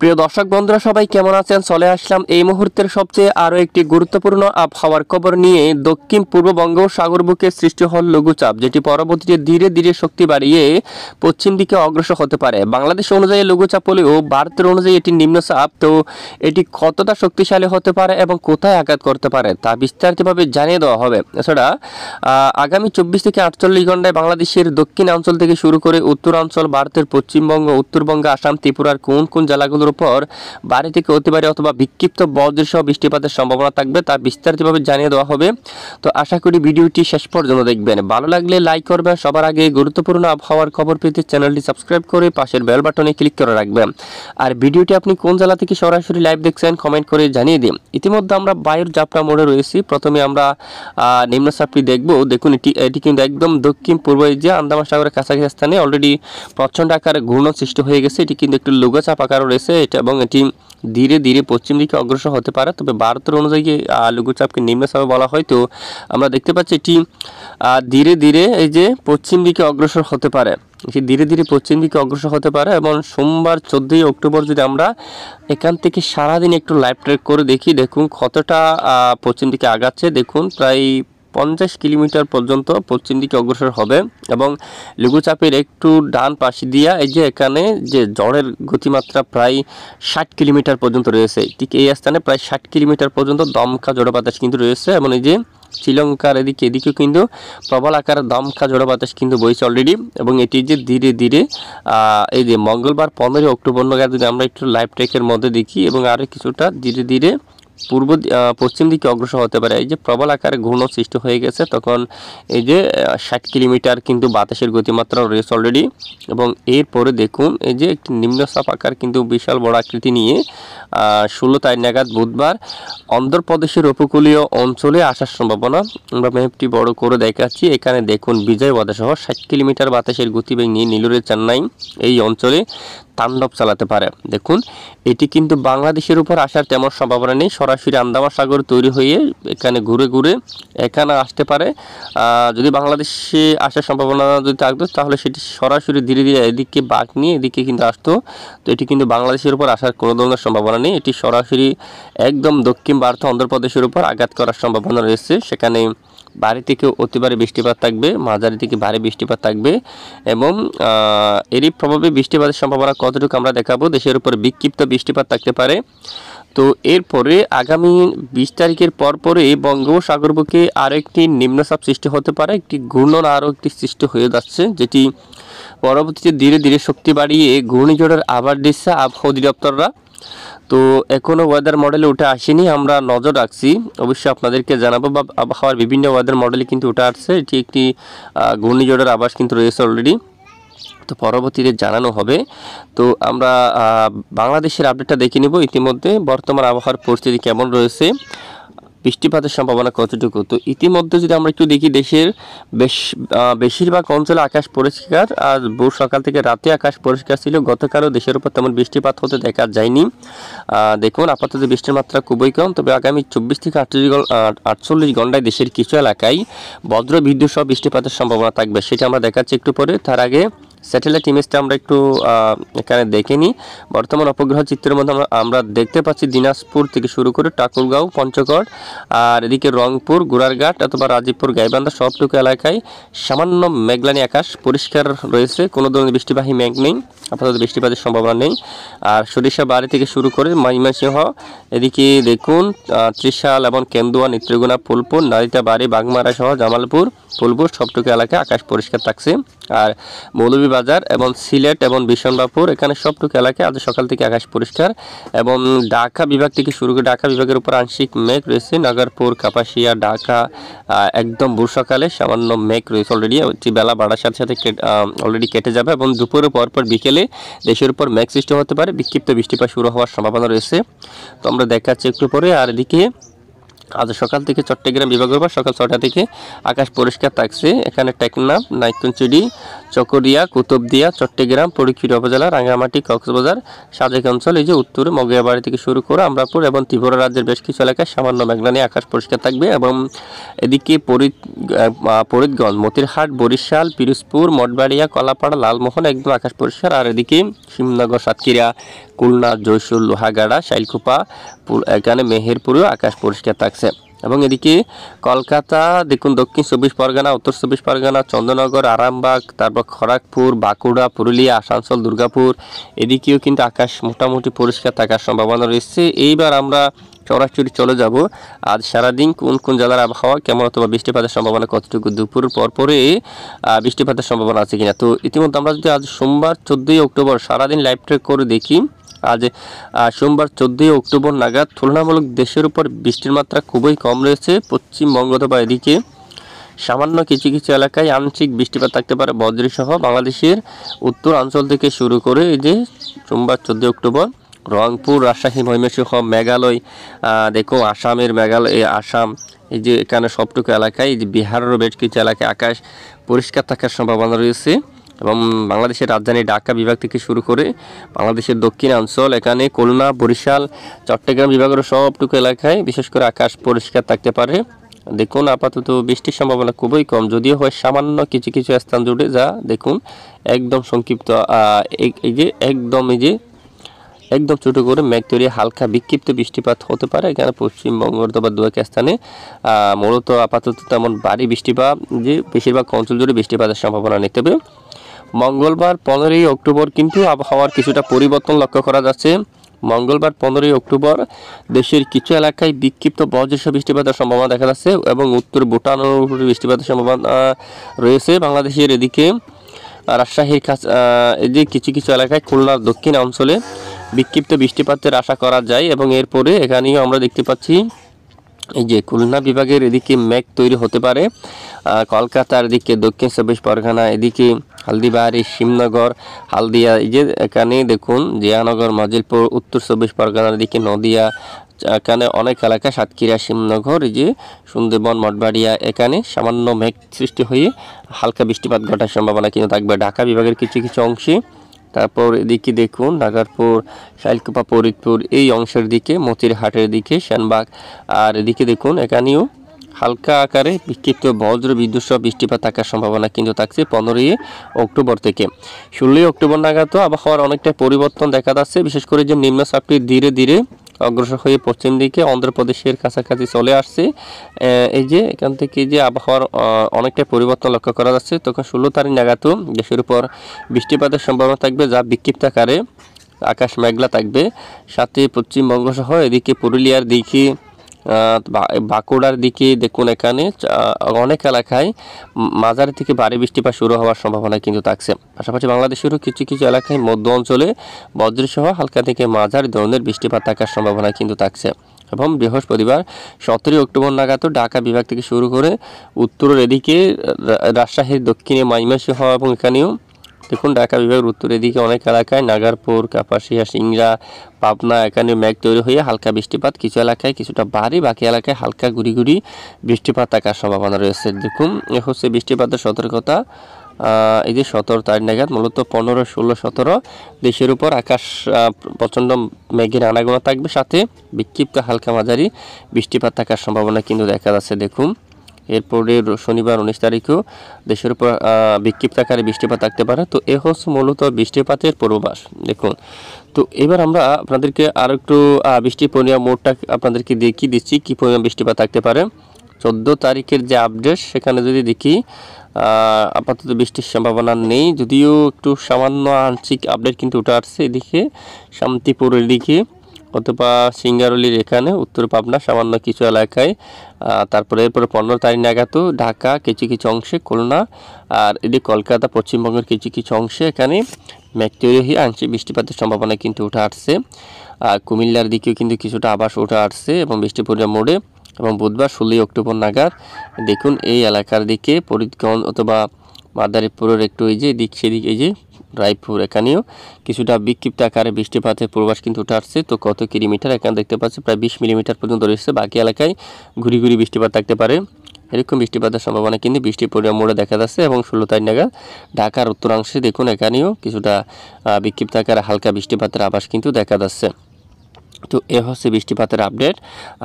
প্রিয় দর্শক বন্ধুরা সবাই কেমন আছেন চলে আসলাম এই মুহূর্তের সবচেয়ে আরও একটি গুরুত্বপূর্ণ আবহাওয়ার খবর নিয়ে দক্ষিণ পূর্ব বঙ্গোপসাগর বুকে সৃষ্টি হল লঘুচাপ যেটি পরবর্তীতে ধীরে ধীরে শক্তি বাড়িয়ে পশ্চিম দিকে অগ্রসর হতে পারে বাংলাদেশ অনুযায়ী লঘুচাপ হলেও ভারতের অনুযায়ী এটি নিম্নচাপ তো এটি কতটা শক্তিশালী হতে পারে এবং কোথায় আঘাত করতে পারে তা বিস্তারিতভাবে জানিয়ে দেওয়া হবে এছাড়া আগামী চব্বিশ থেকে আটচল্লিশ ঘন্টায় বাংলাদেশের দক্ষিণ অঞ্চল থেকে শুরু করে উত্তরাঞ্চল ভারতের পশ্চিমবঙ্গ উত্তরবঙ্গ আসাম ত্রিপুরার কোন কোন জেলাগুলোর উপর বাড়ি থেকে অতিবাড়ি অথবা বিক্ষিপ্ত বজ্রসহ বৃষ্টিপাতের সম্ভাবনা থাকবে তা বিস্তারিতভাবে জানিয়ে দেওয়া হবে তো আশা করি ভিডিওটি শেষ পর্যন্ত দেখবেন ভালো লাগলে লাইক করবেন সবার আগে গুরুত্বপূর্ণ আবহাওয়ার খবর পেতে চ্যানেলটি সাবস্ক্রাইব করে পাশের বেল বাটনে ক্লিক করে রাখবেন আর ভিডিওটি আপনি কোন জেলা থেকে সরাসরি লাইভ দেখছেন কমেন্ট করে জানিয়ে দিন ইতিমধ্যে আমরা বায়ুর জাপটা মোড়ে রয়েছি প্রথমে আমরা নিম্নচাপটি দেখব দেখুন এটি এটি কিন্তু একদম দক্ষিণ পূর্ব এজিয়া আন্দামান সাগরের কাছাকাছি স্থানে অলরেডি প্রচণ্ড আকারে ঘূর্ণ সৃষ্টি হয়ে গেছে এটি কিন্তু একটু লুগাচাপ আকারও রয়েছে এটা এবং এটি ধীরে ধীরে পশ্চিম দিকে অগ্রসর হতে পারে তবে ভারতের অনুযায়ী লঘুচাপকে সবে বলা হয় তো আমরা দেখতে পাচ্ছি এটি ধীরে ধীরে এই যে পশ্চিম দিকে অগ্রসর হতে পারে এটি ধীরে ধীরে পশ্চিম দিকে অগ্রসর হতে পারে এবং সোমবার চোদ্দোই অক্টোবর যদি আমরা এখান থেকে সারাদিন একটু লাইভ ট্রেক করে দেখি দেখুন কতটা পশ্চিম দিকে আগাচ্ছে দেখুন প্রায় পঞ্চাশ কিলোমিটার পর্যন্ত পশ্চিম দিকে অগ্রসর হবে এবং লঘুচাপের একটু ডান পাশ দিয়া এই যে এখানে যে জ্বরের গতিমাত্রা প্রায় ষাট কিলোমিটার পর্যন্ত রয়েছে ঠিক এই স্থানে প্রায় ষাট কিলোমিটার পর্যন্ত দমকা জড়ো বাতাস কিন্তু রয়েছে এবং এই যে শ্রীলঙ্কার এদিকে এদিকেও কিন্তু প্রবল আকারে দমকা ঝড়ো বাতাস কিন্তু বইছে অলরেডি এবং এটি যে ধীরে ধীরে এই যে মঙ্গলবার পনেরোই অক্টোবর নাগাদ যদি আমরা একটু লাইভ ট্রেকের মধ্যে দেখি এবং আরও কিছুটা ধীরে ধীরে পূর্ব পশ্চিম দিকে অগ্রসর হতে পারে এই যে প্রবল আকারে ঘূর্ণ সৃষ্টি হয়ে গেছে তখন এই যে ষাট কিলোমিটার কিন্তু বাতাসের গতিমাত্রা রয়েছে অলরেডি এবং এরপরে দেখুন এই যে একটি নিম্নচাপ আকার কিন্তু বিশাল বড় আকৃতি নিয়ে ষোলো তারিখ নাগাদ বুধবার অন্ধ্রপ্রদেশের উপকূলীয় অঞ্চলে আসার সম্ভাবনা আমরা ম্যাপটি বড় করে দেখাচ্ছি এখানে দেখুন বিজয় বাদাসহ ষাট কিলোমিটার বাতাসের গতিবেগ নিয়ে নীলুরের চেন্নাই এই অঞ্চলে তাণ্ডব চালাতে পারে দেখুন এটি কিন্তু বাংলাদেশের উপর আসার তেমন সম্ভাবনা নেই সরাসরি আন্দামান সাগর তৈরি হয়ে এখানে ঘুরে ঘুরে এখানে আসতে পারে যদি বাংলাদেশে আসার সম্ভাবনা যদি থাকতো তাহলে সেটি সরাসরি ধীরে ধীরে এদিকে বাঘ নিয়ে এদিকে কিন্তু আসতো তো এটি কিন্তু বাংলাদেশের উপর আসার কোনো ধরনের সম্ভাবনা নেই এটি সরাসরি একদম দক্ষিণ ভারত অন্ধ্রপ্রদেশের উপর আঘাত করার সম্ভাবনা রয়েছে সেখানে ভারী থেকে অতি ভারী বৃষ্টিপাত থাকবে মাঝারি থেকে ভারী বৃষ্টিপাত থাকবে এবং এরই প্রভাবে বৃষ্টিপাতের সম্ভাবনা কতটুকু আমরা দেখাবো দেশের উপর বিক্ষিপ্ত বৃষ্টিপাত থাকতে পারে তো এরপরে আগামী বিশ তারিখের পরপরে বঙ্গোপসাগর বুকে আরও একটি নিম্নচাপ সৃষ্টি হতে পারে একটি ঘূর্ণন আরও একটি সৃষ্টি হয়ে যাচ্ছে যেটি পরবর্তীতে ধীরে ধীরে শক্তি বাড়িয়ে ঘূর্ণিঝড়ের আবার দিচ্ছে আবহাওয়া অধিদপ্তররা তো এখনও ওয়েদার মডেলে উঠে আসেনি আমরা নজর রাখছি অবশ্যই আপনাদেরকে জানাবো বা আবহাওয়ার বিভিন্ন ওয়েদার মডেলে কিন্তু উঠে আসছে এটি একটি ঘূর্ণিঝড়ের আবাস কিন্তু রয়েছে অলরেডি তো পরবর্তীতে জানানো হবে তো আমরা বাংলাদেশের আপডেটটা দেখে নিব ইতিমধ্যে বর্তমান আবহাওয়ার পরিস্থিতি কেমন রয়েছে বৃষ্টিপাতের সম্ভাবনা কতটুকু তো ইতিমধ্যে যদি আমরা একটু দেখি দেশের বেশ বেশিরভাগ অঞ্চলে আকাশ পরিষ্কার আর ভোর সকাল থেকে রাতে আকাশ পরিষ্কার ছিল গতকালও দেশের উপর তেমন বৃষ্টিপাত হতে দেখা যায়নি দেখুন আপাতত বৃষ্টির মাত্রা খুবই কম তবে আগামী চব্বিশ থেকে আটচল্লিশ আটচল্লিশ ঘন্টায় দেশের কিছু এলাকায় বজ্র বিদ্যুৎ সহ বৃষ্টিপাতের সম্ভাবনা থাকবে সেটা আমরা দেখাচ্ছি একটু পরে তার আগে স্যাটেলাইট ইমেজটা আমরা একটু এখানে দেখে নিই বর্তমান অপগ্রহ চিত্রের মধ্যে আমরা দেখতে পাচ্ছি দিনাজপুর থেকে শুরু করে টাকুরগাঁও পঞ্চগড় আর এদিকে রংপুর গোড়ারঘাট অথবা রাজীবপুর গাইবান্ধা সবটুকু এলাকায় সামান্য মেঘলানি আকাশ পরিষ্কার রয়েছে কোনো ধরনের বৃষ্টিবাহী মেঘ নেই আপাতত বৃষ্টিপাতের সম্ভাবনা নেই আর সরিষা বাড়ি থেকে শুরু করে মাইমাসিংহ এদিকে দেখুন ত্রিশাল এবং কেন্দুয়া নেত্রীগুনা ফুলপুর নারিতা বাড়ি বাগমারা সহ জামালপুর ফুলপুর সবটুকু এলাকায় আকাশ পরিষ্কার থাকছে আর মৌলভী বাজার এবং সিলেট এবং বিশনবাপুর এখানে সবটুকু এলাকায় আজ সকাল থেকে আকাশ পরিষ্কার এবং ঢাকা বিভাগ থেকে শুরু করে ঢাকা বিভাগের উপর আংশিক মেঘ রয়েছে নাগরপুর কাপাসিয়া ঢাকা একদম বর্ষাকালে সামান্য মেঘ রয়েছে অলরেডি বেলা বাড়ার সাথে সাথে অলরেডি কেটে যাবে এবং দুপুরের পর পর বিকেলে দেশের উপর মেঘ সৃষ্টি হতে পারে বিক্ষিপ্ত বৃষ্টিপাত শুরু হওয়ার সম্ভাবনা রয়েছে তো আমরা দেখাচ্ছি একটু পরে আর এদিকে আজ সকাল থেকে চট্টগ্রাম বিভাগের পর সকাল ছটা থেকে আকাশ পরিষ্কার থাকছে এখানে টেকনাফ নাইকুঞ্চুড়ি চকরিয়া কুতুবদিয়া চট্টগ্রাম পরিক্ষির উপজেলা রাঙ্গামাটি কক্সবাজার সাজেক অঞ্চল এই যে উত্তর মগিয়াবাড়ি থেকে শুরু করে আমরাপুর এবং ত্রিপুরা রাজ্যের বেশ কিছু এলাকায় সামান্য মেঘলা নিয়ে আকাশ পরিষ্কার থাকবে এবং এদিকে পরিত পরিতগঞ্জ মতিরহাট বরিশাল পিরুজপুর মঠবাড়িয়া কলাপাড়া লালমোহন একদম আকাশ পরিষ্কার আর এদিকে সিমনগর সাতক্ষীরা কুলনা জয়সুর লোহাগাড়া শাইলকুপা এখানে মেহেরপুরেও আকাশ পরিষ্কার থাকছে থাকছে এবং এদিকে কলকাতা দেখুন দক্ষিণ চব্বিশ পরগনা উত্তর চব্বিশ পরগনা চন্দ্রনগর আরামবাগ তারপর খড়াকপুর বাঁকুড়া পুরুলিয়া আসানসোল দুর্গাপুর এদিকেও কিন্তু আকাশ মোটামুটি পরিষ্কার থাকার সম্ভাবনা রয়েছে এইবার আমরা চড়াচড়ি চলে যাব আজ সারাদিন কোন কোন জেলার আবহাওয়া কেমন অথবা বৃষ্টিপাতের সম্ভাবনা কতটুকু দুপুর পরপরে বৃষ্টিপাতের সম্ভাবনা আছে কিনা তো ইতিমধ্যে আমরা যদি আজ সোমবার চোদ্দোই অক্টোবর সারাদিন লাইভ ট্রেক করে দেখি আজ সোমবার চোদ্দই অক্টোবর নাগাদ তুলনামূলক দেশের উপর বৃষ্টির মাত্রা খুবই কম রয়েছে পশ্চিমবঙ্গ বা এদিকে সামান্য কিছু কিছু এলাকায় আংশিক বৃষ্টিপাত থাকতে পারে বজ্রীসহ বাংলাদেশের উত্তর অঞ্চল থেকে শুরু করে এই যে সোমবার চোদ্দই অক্টোবর রংপুর রাজশাহী ময়মেশ মেঘালয় দেখো আসামের মেঘালয় আসাম এই যে এখানে সবটুকু এলাকায় এই যে বিহারেরও বেশ কিছু এলাকায় আকাশ পরিষ্কার থাকার সম্ভাবনা রয়েছে এবং বাংলাদেশের রাজধানী ঢাকা বিভাগ থেকে শুরু করে বাংলাদেশের দক্ষিণাঞ্চল এখানে খুলনা বরিশাল চট্টগ্রাম বিভাগের সবটুকু এলাকায় বিশেষ করে আকাশ পরিষ্কার থাকতে পারে দেখুন আপাতত বৃষ্টির সম্ভাবনা খুবই কম যদিও হয় সামান্য কিছু কিছু স্থান জুড়ে যা দেখুন একদম সংক্ষিপ্ত এই যে একদম এই যে একদম ছোটো করে মেঘ তৈরি হালকা বিক্ষিপ্ত বৃষ্টিপাত হতে পারে এখানে তো বা দুয়েক স্থানে মূলত আপাতত তেমন বাড়ি বৃষ্টিপাত যে বেশিরভাগ অঞ্চল জুড়ে বৃষ্টিপাতের সম্ভাবনা নিতে হবে মঙ্গলবার পনেরোই অক্টোবর কিন্তু আবহাওয়ার কিছুটা পরিবর্তন লক্ষ্য করা যাচ্ছে মঙ্গলবার পনেরোই অক্টোবর দেশের কিছু এলাকায় বিক্ষিপ্ত বজ্রস বৃষ্টিপাতের সম্ভাবনা দেখা যাচ্ছে এবং উত্তর ভুটান বৃষ্টিপাতের সম্ভাবনা রয়েছে বাংলাদেশের এদিকে রাজশাহীর কাছ এদিকে কিছু কিছু এলাকায় খুলনার দক্ষিণ অঞ্চলে বিক্ষিপ্ত বৃষ্টিপাতের আশা করা যায় এবং এরপরে এখানেও আমরা দেখতে পাচ্ছি এই যে খুলনা বিভাগের এদিকে মেঘ তৈরি হতে পারে কলকাতার দিকে দক্ষিণ চব্বিশ পরগনা এদিকে হালদিবাড়ি শিবনগর হালদিয়া এই যে এখানে দেখুন জিয়ানগর মজিলপুর উত্তর চব্বিশ পরগনার দিকে নদিয়া এখানে অনেক এলাকা সাতক্ষীরা শিবনগর এই যে সুন্দরবন মঠবাড়িয়া এখানে সামান্য মেঘ সৃষ্টি হয়ে হালকা বৃষ্টিপাত ঘটার সম্ভাবনা কিন্তু থাকবে ঢাকা বিভাগের কিছু কিছু অংশে তারপর এদিকে দেখুন নাগারপুর শালকুপা ফরিদপুর এই অংশের দিকে মতিরহাটের দিকে শ্যানবাগ আর এদিকে দেখুন এখানেও হালকা আকারে বিক্ষিপ্ত বজ্র বিদ্যুৎ সহ বৃষ্টিপাত থাকার সম্ভাবনা কিন্তু থাকছে পনেরোই অক্টোবর থেকে ষোলোই অক্টোবর নাগাদ আবহাওয়ার অনেকটা পরিবর্তন দেখা যাচ্ছে বিশেষ করে যে নিম্নচাপটি ধীরে ধীরে অগ্রসর হয়ে পশ্চিম দিকে অন্ধ্রপ্রদেশের কাছাকাছি চলে আসছে এই যে এখান থেকে যে আবহাওয়ার অনেকটা পরিবর্তন লক্ষ্য করা যাচ্ছে তখন ষোলো তারিখ নাগাদ দেশের উপর বৃষ্টিপাতের সম্ভাবনা থাকবে যা বিক্ষিপ্ত আকারে আকাশ মেঘলা থাকবে সাথে পশ্চিমবঙ্গ সহ এদিকে পুরুলিয়ার দিকে বাঁকুড়ার দিকে দেখুন এখানে অনেক এলাকায় মাজার থেকে ভারী বৃষ্টিপাত শুরু হওয়ার সম্ভাবনা কিন্তু থাকছে পাশাপাশি বাংলাদেশেরও কিছু কিছু এলাকায় মধ্য অঞ্চলে বজ্রসহ হালকা থেকে মাঝারি ধরনের বৃষ্টিপাত থাকার সম্ভাবনা কিন্তু থাকছে এবং বৃহস্পতিবার সতেরোই অক্টোবর নাগাদ ঢাকা বিভাগ থেকে শুরু করে উত্তরের এদিকে রাজশাহীর দক্ষিণে মাইমাসী হওয়া এবং এখানেও দেখুন ঢাকা বিভাগের উত্তরের দিকে অনেক এলাকায় নাগারপুর কাপাসিয়া সিংড়া পাবনা এখানে মেঘ তৈরি হয়ে হালকা বৃষ্টিপাত কিছু এলাকায় কিছুটা ভারী বাকি এলাকায় হালকা গুড়ি গুড়ি বৃষ্টিপাত থাকার সম্ভাবনা রয়েছে দেখুন এ হচ্ছে বৃষ্টিপাতের সতর্কতা এই যে সতেরো তারিখ নাগাদ মূলত পনেরো ষোলো সতেরো দেশের উপর আকাশ প্রচণ্ড মেঘের আনাগোনা থাকবে সাথে বিক্ষিপ্ত হালকা মাঝারি বৃষ্টিপাত থাকার সম্ভাবনা কিন্তু দেখা যাচ্ছে দেখুন এরপরে শনিবার উনিশ তারিখেও দেশের উপর বিক্ষিপ্ত আকারে বৃষ্টিপাত থাকতে পারে তো এ হচ্ছে মূলত বৃষ্টিপাতের পূর্বাভাস দেখুন তো এবার আমরা আপনাদেরকে আর একটু বৃষ্টি পরিমাণ মোটটা আপনাদেরকে দেখিয়ে দিচ্ছি কী পরিমাণ বৃষ্টিপাত থাকতে পারে চোদ্দো তারিখের যে আপডেট সেখানে যদি দেখি আপাতত বৃষ্টির সম্ভাবনা নেই যদিও একটু সামান্য আংশিক আপডেট কিন্তু ওটা আসছে এদিকে শান্তিপুরের দিকে অথবা সিঙ্গারলির এখানে উত্তর পাবনা সামান্য কিছু এলাকায় তারপরে এরপরে পনেরো তারিখ নাগাদও ঢাকা কিছু কিছু অংশে খুলনা আর এটি কলকাতা পশ্চিমবঙ্গের কিছু কিছু অংশে এখানে মেঘ তৈরি আংশিক বৃষ্টিপাতের সম্ভাবনা কিন্তু উঠে আসছে আর কুমিল্লার দিকেও কিন্তু কিছুটা আবাস উঠে আসছে এবং বৃষ্টি পরিমাণ মোড়ে এবং বুধবার ষোলোই অক্টোবর নাগাদ দেখুন এই এলাকার দিকে পরিগণ অথবা মাদারীপুরের একটু এই যে দিক সেদিক এই যে রায়পুর এখানেও কিছুটা বিক্ষিপ্ত আকারে বৃষ্টিপাতের পূর্বাস কিন্তু উঠে আসছে তো কত কিলোমিটার এখানে দেখতে পাচ্ছি প্রায় বিশ মিলিমিটার পর্যন্ত রয়েছে বাকি এলাকায় ঘুরি ঘুরি বৃষ্টিপাত থাকতে পারে এরকম বৃষ্টিপাতের সম্ভাবনা কিন্তু বৃষ্টির পরিমাণ মোড়ে দেখা যাচ্ছে এবং ষোলো তারিখ নাগাদ ঢাকার উত্তরাংশে দেখুন এখানেও কিছুটা বিক্ষিপ্ত আকারে হালকা বৃষ্টিপাতের আবাস কিন্তু দেখা যাচ্ছে তো এ হচ্ছে বৃষ্টিপাতের আপডেট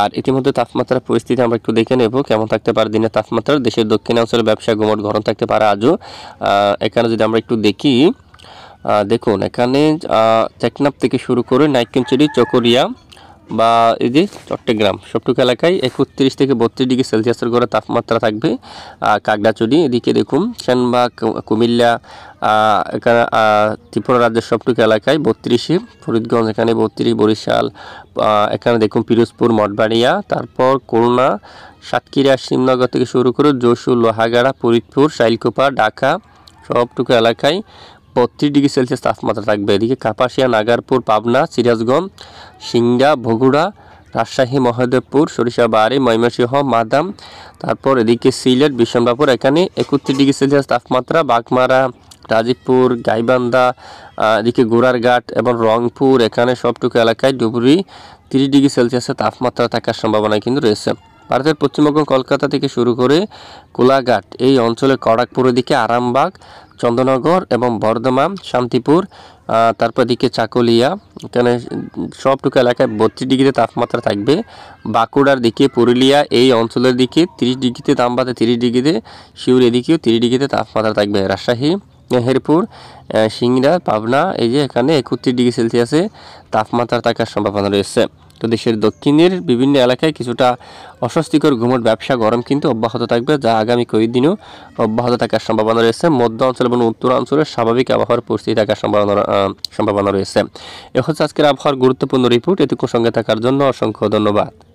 আর ইতিমধ্যে তাপমাত্রার পরিস্থিতি আমরা একটু দেখে নেব কেমন থাকতে পারে দিনের তাপমাত্রা দেশের দক্ষিণাঞ্চলে ব্যবসা গোমট গরম থাকতে পারে আজও এখানে যদি আমরা একটু দেখি দেখুন এখানে চেকনাপ থেকে শুরু করে নাইকিনচুরি চকরিয়া বা এই যে চট্টগ্রাম সবটুকু এলাকায় একত্রিশ থেকে বত্রিশ ডিগ্রি সেলসিয়াসের গড়ে তাপমাত্রা থাকবে কাকড়াচুরি এদিকে দেখুন সেনবাগ কুমিল্লা এখানে ত্রিপুরা রাজ্যের সবটুকু এলাকায় বত্রিশে ফরিদগঞ্জ এখানে বত্রিশ বরিশাল এখানে দেখুন পিরোজপুর মঠবাড়িয়া তারপর করুণা সাতক্ষীরা শ্রীনগর থেকে শুরু করে যশোর লোহাগাড়া ফরিদপুর শাইলকোপা ঢাকা সবটুকু এলাকায় বত্রিশ ডিগ্রি সেলসিয়াস তাপমাত্রা থাকবে এদিকে কাপাসিয়া নাগারপুর পাবনা সিরাজগঞ্জ সিংড়া বগুড়া রাজশাহী মহাদেবপুর সরিষাবাড়ি ময়মনসিংহ মাদাম তারপর এদিকে সিলেট বিশ্বম্বাপুর এখানে একত্রিশ ডিগ্রি সেলসিয়াস তাপমাত্রা বাগমারা গাজীপুর গাইবান্ধা এদিকে গোড়ারঘাট এবং রংপুর এখানে সবটুকু এলাকায় ডুবুরি তিরিশ ডিগ্রি সেলসিয়াসের তাপমাত্রা থাকার সম্ভাবনা কিন্তু রয়েছে ভারতের পশ্চিমবঙ্গ কলকাতা থেকে শুরু করে কোলাঘাট এই অঞ্চলে কড়াকপুরের দিকে আরামবাগ চন্দ্রনগর এবং বর্ধমান শান্তিপুর তারপর দিকে চাকুলিয়া এখানে সবটুকু এলাকায় বত্রিশ ডিগ্রিতে তাপমাত্রা থাকবে বাঁকুড়ার দিকে পুরুলিয়া এই অঞ্চলের দিকে তিরিশ ডিগ্রিতে তাপমাত্রা তিরিশ ডিগ্রিতে শিউর এদিকেও তিরিশ ডিগ্রিতে তাপমাত্রা থাকবে রাজশাহী মেহেরপুর সিংরা পাবনা এই যে এখানে একত্রিশ ডিগ্রি সেলসিয়াসে তাপমাত্রা থাকার সম্ভাবনা রয়েছে তো দেশের দক্ষিণের বিভিন্ন এলাকায় কিছুটা অস্বস্তিকর ঘুমট ব্যবসা গরম কিন্তু অব্যাহত থাকবে যা আগামী কয়েকদিনও অব্যাহত থাকার সম্ভাবনা রয়েছে মধ্য অঞ্চল এবং উত্তরাঞ্চলের স্বাভাবিক আবহাওয়ার পরিস্থিতি থাকার সম্ভাবনা সম্ভাবনা রয়েছে এ হচ্ছে আজকের আবহাওয়ার গুরুত্বপূর্ণ রিপোর্ট এটুকু সঙ্গে থাকার জন্য অসংখ্য ধন্যবাদ